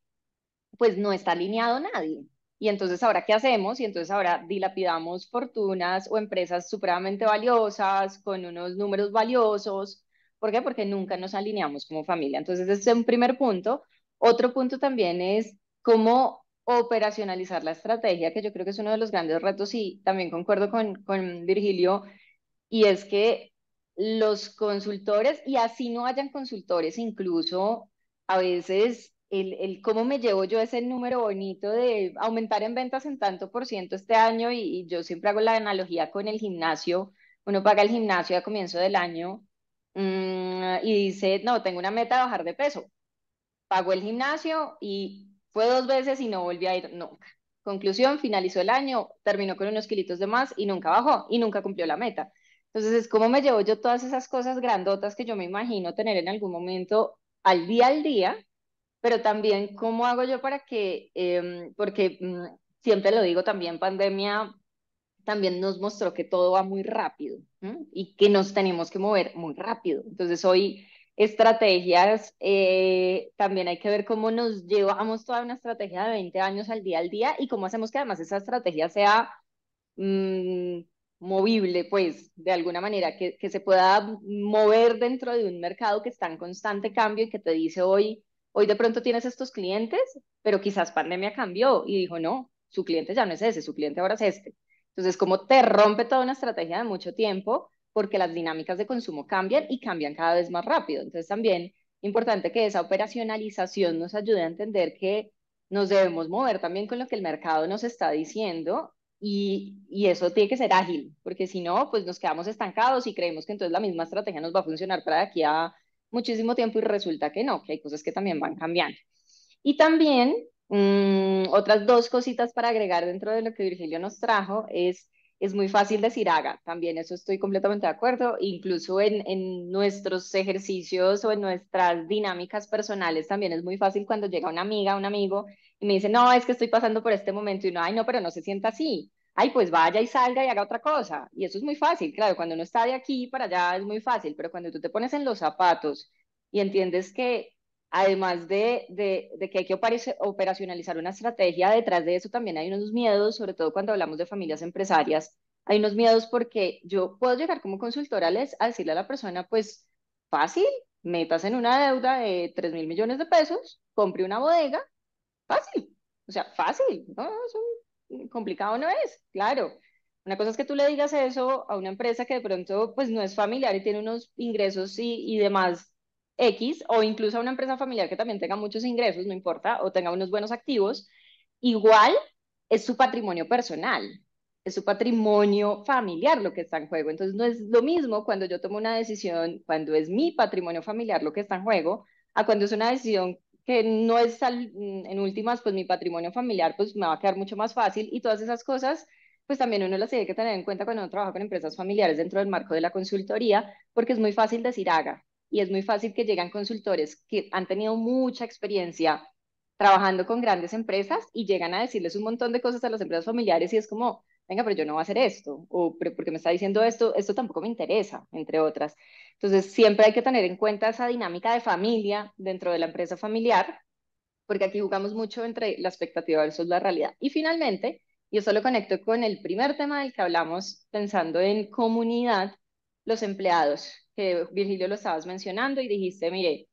pues no está alineado nadie. Y entonces, ¿ahora qué hacemos? Y entonces ahora dilapidamos fortunas o empresas supremamente valiosas, con unos números valiosos. ¿Por qué? Porque nunca nos alineamos como familia. Entonces, ese es un primer punto. Otro punto también es cómo operacionalizar la estrategia, que yo creo que es uno de los grandes retos y también concuerdo con, con Virgilio, y es que los consultores, y así no hayan consultores, incluso a veces el, cómo me llevo yo ese número bonito de aumentar en ventas en tanto por ciento este año y, yo siempre hago la analogía con el gimnasio. Uno paga el gimnasio a comienzo del año mm, y dice, no, tengo una meta de bajar de peso. Pago el gimnasio y fue dos veces y no volví a ir nunca. Conclusión, finalizó el año, terminó con unos kilitos de más y nunca bajó y nunca cumplió la meta. Entonces es cómo me llevo yo todas esas cosas grandotas que yo me imagino tener en algún momento al día al día pero también cómo hago yo para que, em, porque mm, siempre lo digo también, pandemia también nos mostró que todo va muy rápido y que nos tenemos que mover muy rápido. Entonces hoy estrategias, eh, también hay que ver cómo nos llevamos toda una estrategia de 20 años al día al día y cómo hacemos que además esa estrategia sea mm, movible, pues, de alguna manera, que, que se pueda mover dentro de un mercado que está en constante cambio y que te dice hoy, Hoy de pronto tienes estos clientes, pero quizás pandemia cambió y dijo, no, su cliente ya no es ese, su cliente ahora es este. Entonces, como te rompe toda una estrategia de mucho tiempo, porque las dinámicas de consumo cambian y cambian cada vez más rápido. Entonces, también importante que esa operacionalización nos ayude a entender que nos debemos mover también con lo que el mercado nos está diciendo y, y, eso tiene que ser ágil, porque si no, pues nos quedamos estancados y creemos que entonces la misma estrategia nos va a funcionar para de aquí a muchísimo tiempo y resulta que no, que hay cosas que también van cambiando. Y también mm, otras dos cositas para agregar dentro de lo que Virgilio nos trajo es, es muy fácil decir haga, también eso estoy completamente de acuerdo, incluso en, en nuestros ejercicios o en nuestras dinámicas personales también es muy fácil cuando llega una amiga, un amigo y me dice, no, es que estoy pasando por este momento y no, ay, no, pero no se sienta así, ay, pues vaya y salga y haga otra cosa. Y eso es muy fácil, claro, cuando uno está de aquí para allá es muy fácil, pero cuando tú te pones en los zapatos y entiendes que además de, de, que hay que operacionalizar una estrategia, detrás de eso también hay unos miedos, sobre todo cuando hablamos de familias empresarias, hay unos miedos porque yo puedo llegar como consultora a decirle a la persona, pues fácil, metas en una deuda de 3 mil millones de pesos, compre una bodega, fácil, o sea, fácil, ¿no? complicado no es, claro. Una cosa es que tú le digas eso a una empresa que de pronto pues no es familiar y tiene unos ingresos y, y demás X, o incluso a una empresa familiar que también tenga muchos ingresos, no importa, o tenga unos buenos activos, igual es su patrimonio personal, es su patrimonio familiar lo que está en juego. Entonces no es lo mismo cuando yo tomo una decisión, cuando es mi patrimonio familiar lo que está en juego, a cuando es una decisión que no es tal mm, en últimas, pues mi patrimonio familiar, pues me va a quedar mucho más fácil y todas esas cosas, pues también uno las tiene que tener en cuenta cuando uno trabaja con empresas familiares dentro del marco de la consultoría, porque es muy fácil decir haga y es muy fácil que llegan consultores que han tenido mucha experiencia trabajando con grandes empresas y llegan a decirles un montón de cosas a las empresas familiares y es como, venga, pero yo no voy a hacer esto, o porque me está diciendo esto, esto tampoco me interesa, entre otras. Entonces, siempre hay que tener en cuenta esa dinámica de familia dentro de la empresa familiar, porque aquí jugamos mucho entre la expectativa versus la realidad. Y finalmente, yo solo conecto con el primer tema del que hablamos, pensando en comunidad, los empleados, que Virgilio lo estabas mencionando y dijiste, mire,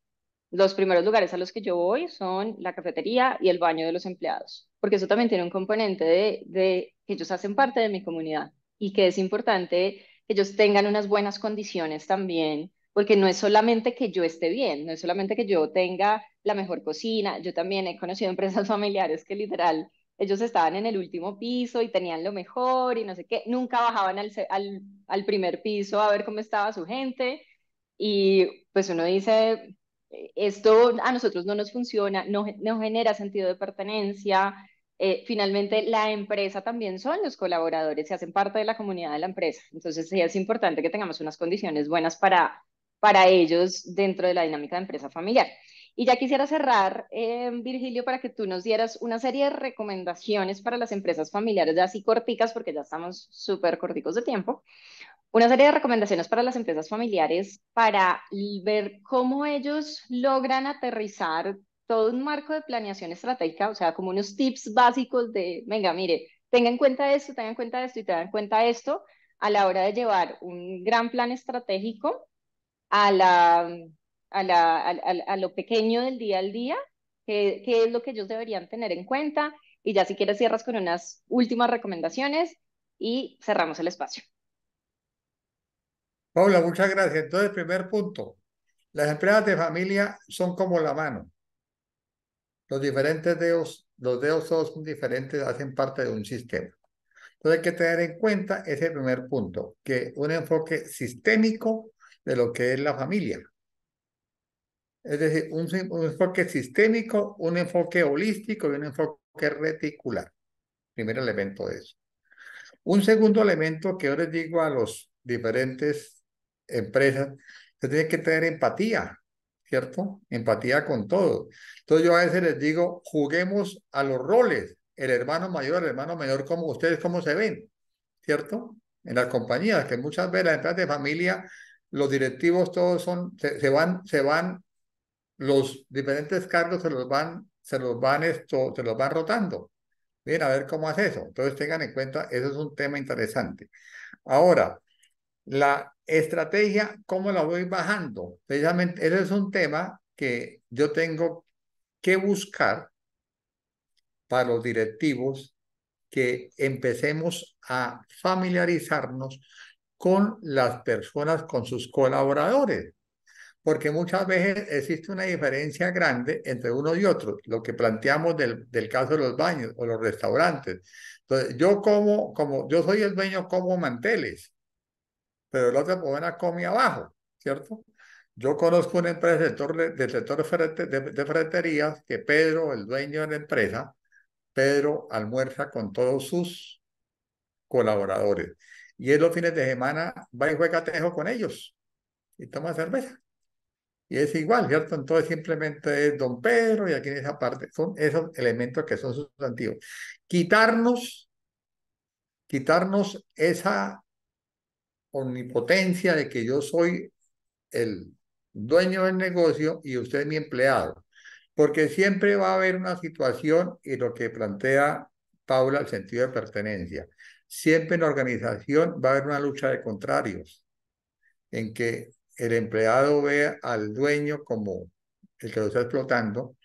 los primeros lugares a los que yo voy son la cafetería y el baño de los empleados, porque eso también tiene un componente de, que ellos hacen parte de mi comunidad y que es importante que ellos tengan unas buenas condiciones también, porque no es solamente que yo esté bien, no es solamente que yo tenga la mejor cocina, yo también he conocido empresas familiares que literal ellos estaban en el último piso y tenían lo mejor y no sé qué, nunca bajaban al, al, al primer piso a ver cómo estaba su gente y pues uno dice, eh, esto a nosotros no nos funciona, no, no genera sentido de pertenencia. Eh, finalmente, la empresa también son los colaboradores, se hacen parte de la comunidad de la empresa. Entonces, sí es importante que tengamos unas condiciones buenas para, para ellos dentro de la dinámica de empresa familiar. Y ya quisiera cerrar, eh, Virgilio, para que tú nos dieras una serie de recomendaciones para las empresas familiares, ya así corticas, porque ya estamos súper corticos de tiempo, una serie de recomendaciones para las empresas familiares para ver cómo ellos logran aterrizar todo un marco de planeación estratégica, o sea, como unos tips básicos de, venga, mire, tenga en cuenta esto, tenga en cuenta esto y tenga en cuenta esto a la hora de llevar un gran plan estratégico a, la, a, la, a, lo pequeño del día al día, qué es lo que ellos deberían tener en cuenta. Y ya si quieres cierras con unas últimas recomendaciones y cerramos el espacio. Paula, muchas gracias. Entonces, primer punto, las empresas de familia son como la mano. Los diferentes dedos, los dedos son diferentes, hacen parte de un sistema. Entonces hay que tener en cuenta ese primer punto, que un enfoque sistémico de lo que es la familia. Es decir, un, enfoque sistémico, un enfoque holístico y un enfoque reticular. Primer elemento de eso. Un segundo elemento que yo les digo a los diferentes empresas, se tiene que tener empatía, ¿cierto? Empatía con todo. Entonces yo a veces les digo, juguemos a los roles, el hermano mayor, el hermano menor, como ustedes, cómo se ven, ¿cierto? En las compañías, que muchas veces las de familia, los directivos todos son, se, van, se van, los diferentes cargos se los van, se los van esto, se los van rotando. Bien, a ver cómo hace eso. Entonces tengan en cuenta, eso es un tema interesante. Ahora, la, Estrategia, ¿cómo la voy bajando? Precisamente, ese es un tema que yo tengo que buscar para los directivos que empecemos a familiarizarnos con las personas, con sus colaboradores, porque muchas veces existe una diferencia grande entre uno y otro, lo que planteamos del, del caso de los baños o los restaurantes. Entonces, yo como, como yo soy el dueño, como manteles, pero otro otro persona come abajo, ¿cierto? Yo conozco una empresa del sector, de, ferreterías que Pedro, el dueño de la empresa, Pedro almuerza con todos sus colaboradores. Y él los fines de semana va y juega tejo con ellos y toma cerveza. Y es igual, ¿cierto? Entonces simplemente es don Pedro y aquí en esa parte son esos elementos que son sustantivos. Quitarnos, quitarnos esa omnipotencia de que yo soy el dueño del negocio y usted es mi empleado. Porque siempre va a haber una situación y lo que plantea Paula, el sentido de pertenencia. Siempre en la organización va a haber una lucha de contrarios, en que el empleado ve al dueño como el que lo está explotando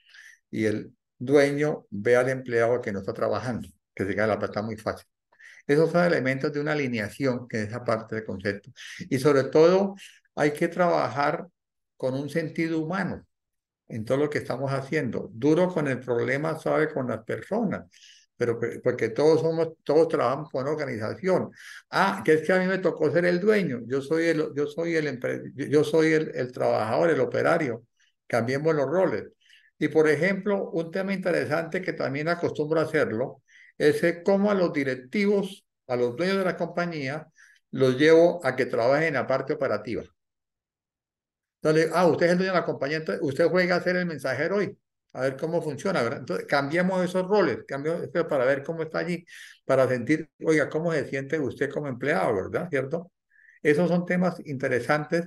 y el dueño ve al empleado que no está trabajando, que se gana la plata muy fácil. Esos son elementos de una alineación, que es esa parte del concepto. Y sobre todo, hay que trabajar con un sentido humano en todo lo que estamos haciendo. Duro con el problema, suave con las personas pero porque todos somos, todos trabajamos con organización. Ah, que es que a mí me tocó ser el dueño, yo soy el, yo soy el, yo soy el trabajador, el operario, cambiemos los roles. Y por ejemplo, un tema interesante que también acostumbro a hacerlo es cómo a los directivos, a los dueños de la compañía, los llevo a que trabajen en la parte operativa. Entonces, ah, usted es el dueño de la compañía, entonces usted juega a ser el mensajero hoy, a ver cómo funciona, ¿verdad? Entonces, cambiamos esos roles, cambiamos para ver cómo está allí, para sentir, oiga, cómo se siente usted como empleado, ¿verdad? ¿Cierto? Esos son temas interesantes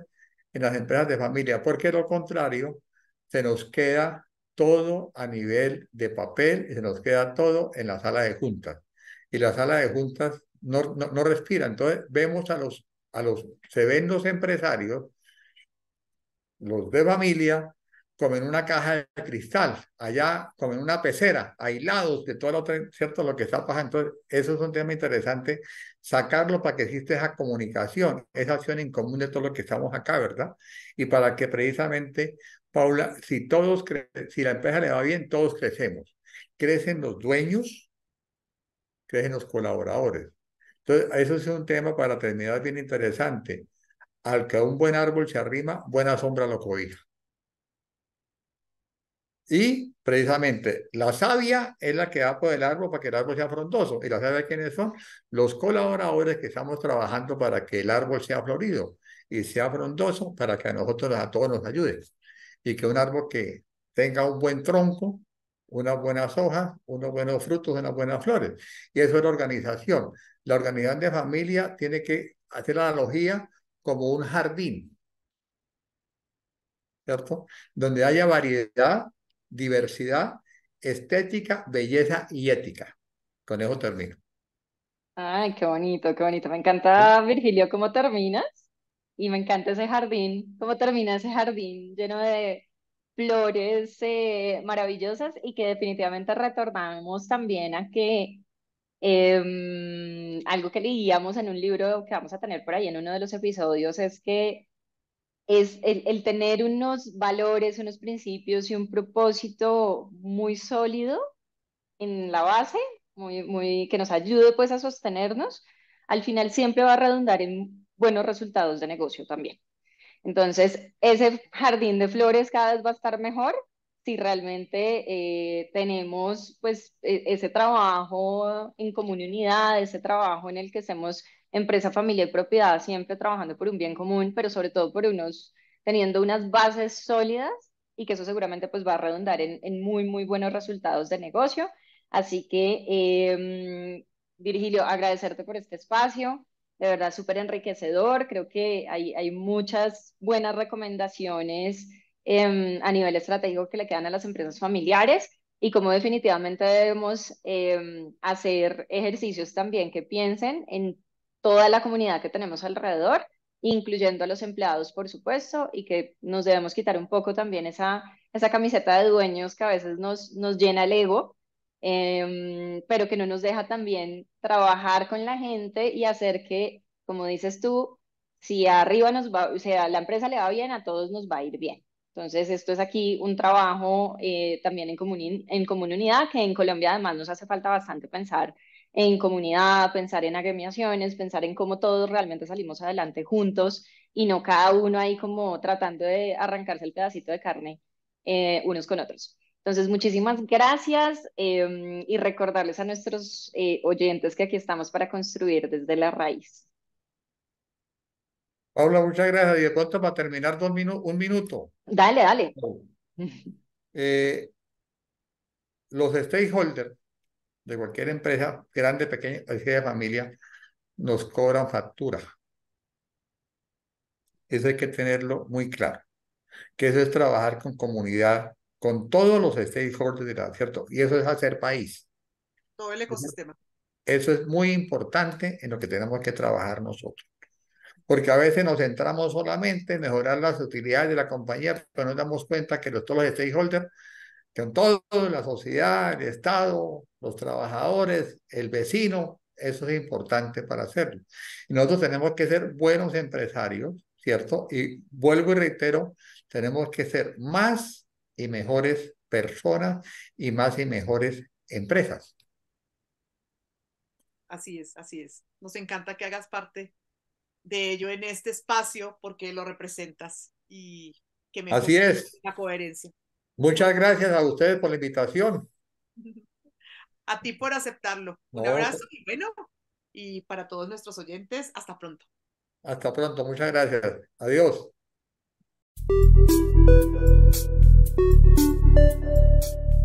en las empresas de familia, porque lo contrario, se nos queda todo a nivel de papel y se nos queda todo en la sala de juntas. Y la sala de juntas no, no, respira. Entonces vemos a los, a los, se ven los empresarios, los de familia, como en una caja de cristal, allá como en una pecera, aislados de todo lo, ¿cierto? lo que está pasando. Entonces, eso es un tema interesante, sacarlo para que exista esa comunicación, esa acción en común de todos los que estamos acá, ¿verdad? Y para que precisamente Paula, si, todos si la empresa le va bien, todos crecemos. Crecen los dueños, crecen los colaboradores. Entonces, eso es un tema para terminar bien interesante. Al que un buen árbol se arrima, buena sombra lo cobija. Y precisamente la savia es la que da por el árbol para que el árbol sea frondoso. ¿Y la savia quiénes son? Los colaboradores que estamos trabajando para que el árbol sea florido y sea frondoso para que a nosotros, a todos nos ayude y que un árbol que tenga un buen tronco, unas buenas hojas, unos buenos frutos, unas buenas flores. Y eso es la organización. La organización de familia tiene que hacer la analogía como un jardín, ¿cierto? Donde haya variedad, diversidad, estética, belleza y ética. Con eso termino. Ay, qué bonito, qué bonito. Me encanta, Virgilio, cómo terminas y me encanta ese jardín, cómo termina ese jardín lleno de flores eh, maravillosas y que definitivamente retornamos también a que em, algo que leíamos en un libro que vamos a tener por ahí en uno de los episodios es que es el, el tener unos valores, unos principios y un propósito muy sólido en la base, muy, muy, que nos ayude pues a sostenernos, al final siempre va a redundar en buenos resultados de negocio también. Entonces, ese jardín de flores cada vez va a estar mejor si realmente eh, tenemos pues e-, ese trabajo en comunidad, ese trabajo en el que hacemos empresa, familia y propiedad, siempre trabajando por un bien común, pero sobre todo por unos, teniendo unas bases sólidas y que eso seguramente pues va a redundar en, muy, muy buenos resultados de negocio. Así que, em, Virgilio, agradecerte por este espacio, de verdad súper enriquecedor. Creo que hay, hay muchas buenas recomendaciones em, a nivel estratégico que le quedan a las empresas familiares y como definitivamente debemos em, hacer ejercicios también que piensen en toda la comunidad que tenemos alrededor, incluyendo a los empleados, por supuesto, y que nos debemos quitar un poco también esa, esa camiseta de dueños que a veces nos, nos llena el ego Em, pero que no nos deja también trabajar con la gente y hacer que, como dices tú, si arriba nos va, sea, la empresa le va bien, a todos nos va a ir bien. Entonces, esto es aquí un trabajo eh, también en, común, en comunidad, que en Colombia además nos hace falta bastante pensar en comunidad, pensar en agremiaciones, pensar en cómo todos realmente salimos adelante juntos y no cada uno ahí como tratando de arrancarse el pedacito de carne eh, unos con otros. Entonces, muchísimas gracias em, y recordarles a nuestros eh, oyentes que aquí estamos para construir desde la raíz. Paula, muchas gracias. ¿Y de pronto para terminar un minuto? Dale, dale. Oh. Eh, los stakeholders de cualquier empresa, grande, pequeña, de familia, nos cobran factura. Eso hay que tenerlo muy claro. Que eso es trabajar con comunidad, con todos los stakeholders ¿cierto? Y eso es hacer país. Todo el ecosistema. Eso es muy importante en lo que tenemos que trabajar nosotros. Porque a veces nos centramos solamente en mejorar las utilidades de la compañía, pero nos damos cuenta que los, todos los stakeholders, con todo, la sociedad, el Estado, los trabajadores, el vecino, eso es importante para hacerlo. Y nosotros tenemos que ser buenos empresarios, ¿cierto? Y vuelvo y reitero, tenemos que ser más y mejores personas y más y mejores empresas. Así es, así es. Nos encanta que hagas parte de ello en este espacio porque lo representas y que me así es. la coherencia. Muchas gracias a ustedes por la invitación. A ti por aceptarlo. Un abrazo pues. y bueno, y para todos nuestros oyentes, hasta pronto. Hasta pronto, muchas gracias. Adiós. Thank you.